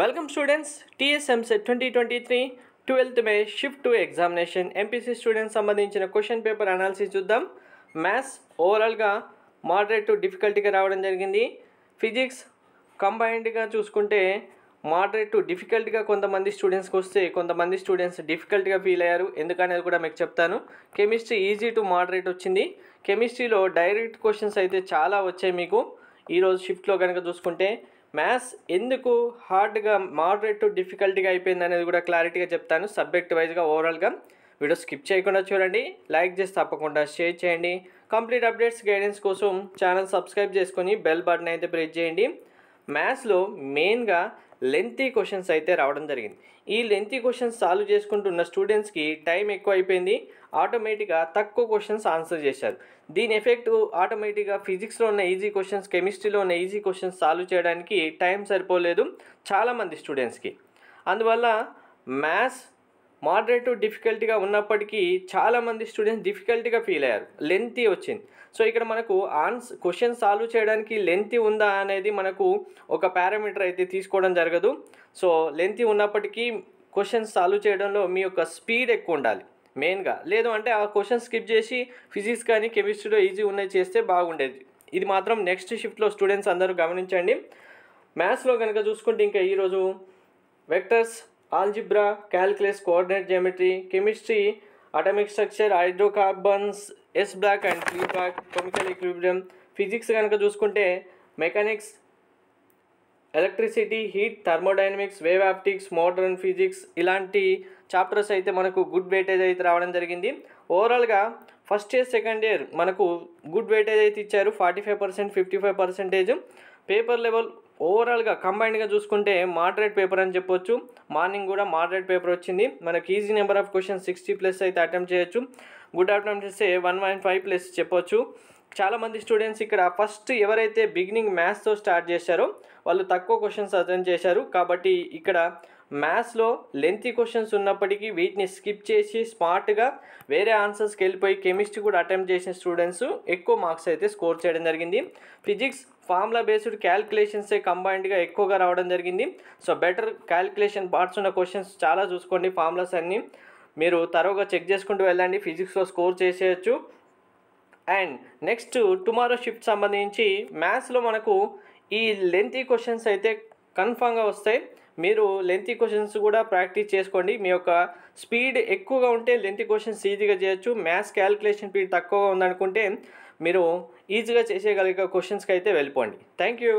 welcome students TS EAMCET twenty twenty three twelfth May shift two examination MPC students సంబంధించిన question paper analysis చూద్దాం maths ఓవరాల్గా moderate to డిఫికల్టీగా రావడం జరిగింది physics కంబైన్డ్గా చూసుకుంటే మోడరేట్ టు డిఫికల్ట్గా కొంతమంది స్టూడెంట్స్కి వస్తే కొంతమంది స్టూడెంట్స్ డిఫికల్ట్గా ఫీల్ అయ్యారు ఎందుకనేది కూడా మీకు చెప్తాను కెమిస్ట్రీ ఈజీ టు మోడరేట్ వచ్చింది కెమిస్ట్రీలో డైరెక్ట్ క్వశ్చన్స్ అయితే చాలా వచ్చాయి మీకు ఈరోజు షిఫ్ట్లో కనుక చూసుకుంటే మ్యాథ్స్ ఎందుకు హార్డ్గా మోడరేట్ టు డిఫికల్ట్గా అయిపోయింది అనేది కూడా క్లారిటీగా చెప్తాను సబ్జెక్ట్ వైజ్గా ఓవరాల్గా వీడియో స్కిప్ చేయకుండా చూడండి లైక్ చేసి తప్పకుండా షేర్ చేయండి కంప్లీట్ అప్డేట్స్ గైడెన్స్ కోసం ఛానల్ సబ్స్క్రైబ్ చేసుకొని బెల్ బటన్ అయితే ప్రెస్ చేయండి మ్యాథ్స్లో మెయిన్గా లెంతీ క్వశ్చన్స్ అయితే రావడం జరిగింది ఈ లెంతీ క్వశ్చన్స్ సాల్వ్ చేసుకుంటున్న స్టూడెంట్స్కి టైం ఎక్కువ అయిపోయింది ఆటోమేటిక్గా తక్కువ క్వశ్చన్స్ ఆన్సర్ చేశారు దీని ఎఫెక్ట్ ఆటోమేటిక్గా ఫిజిక్స్లో ఉన్న ఈజీ క్వశ్చన్స్ కెమిస్ట్రీలో ఉన్న ఈజీ క్వశ్చన్స్ సాల్వ్ చేయడానికి టైం సరిపోలేదు చాలామంది స్టూడెంట్స్కి అందువల్ల మ్యాథ్స్ మోడరేట్ డిఫికల్టీగా ఉన్నప్పటికీ చాలామంది స్టూడెంట్స్ డిఫికల్టీగా ఫీల్ అయ్యారు లెంతీ వచ్చింది సో ఇక్కడ మనకు ఆన్స్ క్వశ్చన్ సాల్వ్ చేయడానికి లెంతీ ఉందా అనేది మనకు ఒక పారామీటర్ అయితే తీసుకోవడం జరగదు సో లెంతీ ఉన్నప్పటికీ క్వశ్చన్స్ సాల్వ్ చేయడంలో మీ యొక్క స్పీడ్ ఎక్కువ ఉండాలి మెయిన్గా లేదు అంటే ఆ క్వశ్చన్ స్కిప్ చేసి ఫిజిక్స్ కానీ కెమిస్ట్రీలో ఈజీ ఉన్నాయి చేస్తే బాగుండేది ఇది మాత్రం నెక్స్ట్ షిఫ్ట్లో స్టూడెంట్స్ అందరూ గమనించండి మ్యాథ్స్లో కనుక చూసుకుంటే ఇంకా ఈరోజు vectors algebra calculus coordinate geometry chemistry atomic structure hydrocarbons S block and T block chemical equilibrium physics కనుక చూసుకుంటే mechanics electricity heat thermodynamics wave optics modern physics ఇలాంటి చాప్టర్స్ అయితే మనకు గుడ్ వెయిటేజ్ అయితే రావడం జరిగింది ఓవరాల్గా ఫస్ట్ ఇయర్ సెకండ్ ఇయర్ మనకు గుడ్ వెయిటేజ్ అయితే ఇచ్చారు forty five percent fifty five percentage paper level ఓవరాల్గా కంబైన్డ్గా చూసుకుంటే మాడరేట్ పేపర్ అని చెప్పొచ్చు మార్నింగ్ కూడా మాడరేట్ పేపర్ వచ్చింది మనకి easy number of question sixty plus అయితే అటెంప్ట్ చేయొచ్చు గుడ్ అటెంప్ట్ చేస్తే వన్ పాయింట్ ఫైవ్ ప్లస్ చెప్పొచ్చు చాలామంది స్టూడెంట్స్ ఇక్కడ ఫస్ట్ ఎవరైతే బిగినింగ్ మ్యాథ్స్తో స్టార్ట్ చేశారో వాళ్ళు తక్కువ క్వశ్చన్స్ అటెండ్ చేశారు కాబట్టి ఇక్కడ మ్యాథ్స్లో లెంతి క్వశ్చన్స్ ఉన్నప్పటికీ వీటిని స్కిప్ చేసి స్మార్ట్గా వేరే ఆన్సర్స్కి వెళ్ళిపోయి కెమిస్ట్రీ కూడా అటెంప్ట్ చేసిన స్టూడెంట్స్ ఎక్కువ మార్క్స్ అయితే స్కోర్ చేయడం జరిగింది ఫిజిక్స్ ఫార్ములా బేస్డ్ క్యాల్కులేషన్సే కంబైన్డ్గా ఎక్కువగా రావడం జరిగింది సో బెటర్ క్యాల్కులేషన్ పార్ట్స్ ఉన్న క్వశ్చన్స్ చాలా చూసుకోండి ఫార్ములాస్ అన్నీ మీరు తరువుగా చెక్ చేసుకుంటూ వెళ్ళండి ఫిజిక్స్లో స్కోర్ చేసేయచ్చు అండ్ నెక్స్ట్ టుమారో షిఫ్ట్ సంబంధించి మ్యాథ్స్లో మనకు ఈ లెంతీ క్వశ్చన్స్ అయితే కన్ఫామ్గా వస్తాయి మీరు లెంతీ క్వశ్చన్స్ కూడా ప్రాక్టీస్ చేసుకోండి మీ యొక్క స్పీడ్ ఎక్కువగా ఉంటే లెంతీ క్వశ్చన్స్ ఈజీగా చేయొచ్చు మ్యాథ్స్ క్యాలిక్యులేషన్ స్పీడ్ తక్కువగా ఉందనుకుంటే మీరు ఈజీగా చేసేయగలిగే క్వశ్చన్స్కి అయితే వెళ్ళిపోండి థ్యాంక్ యూ